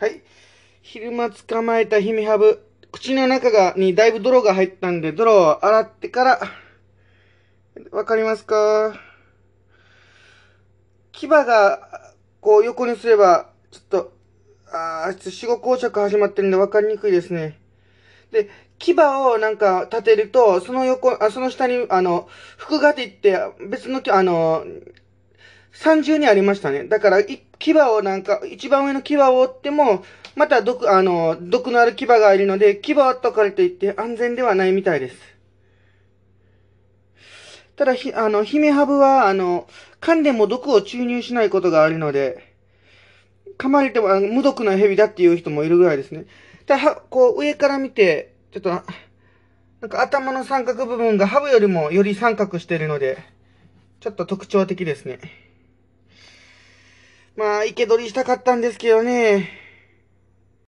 はい。昼間捕まえたヒミハブ。口の中が、にだいぶ泥が入ったんで、泥を洗ってから、わかりますか牙が、こう横にすれば、ちょっと、ああ、死後硬着始まってるんでわかりにくいですね。で、牙をなんか立てると、その横、あその下に、あの、服がていって、別の、あの、三重にありましたね。だから、い牙をなんか、一番上の牙を折っても、また毒、あの、毒のある牙がいるので、牙をとかれていって安全ではないみたいです。ただ、ひ、あの、姫ハブは、あの、噛んでも毒を注入しないことがあるので、噛まれても無毒な蛇だっていう人もいるぐらいですね。ただ、こう、上から見て、ちょっと、なんか頭の三角部分がハブよりもより三角してるので、ちょっと特徴的ですね。まあ、生け捕りしたかったんですけどね。